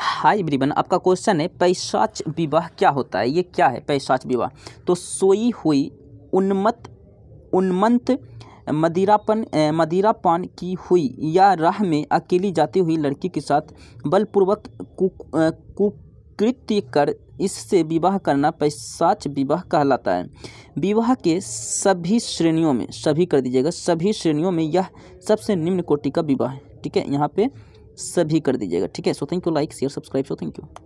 हाय ब्रिबन आपका क्वेश्चन है पैसाच विवाह क्या होता है ये क्या है पैसाच विवाह तो सोई हुई उन्मत उन्मंत मदिरापन मदिरापान की हुई या राह में अकेली जाती हुई लड़की के साथ बलपूर्वक कुकृत्य कर इससे विवाह करना पैसाच विवाह कहलाता है विवाह के सभी श्रेणियों में सभी कर दीजिएगा सभी श्रेणियों में यह सबसे निम्न कोटि का विवाह है ठीक है यहाँ पे सभी कर दीजिएगा ठीक है so thank you like share subscribe so thank you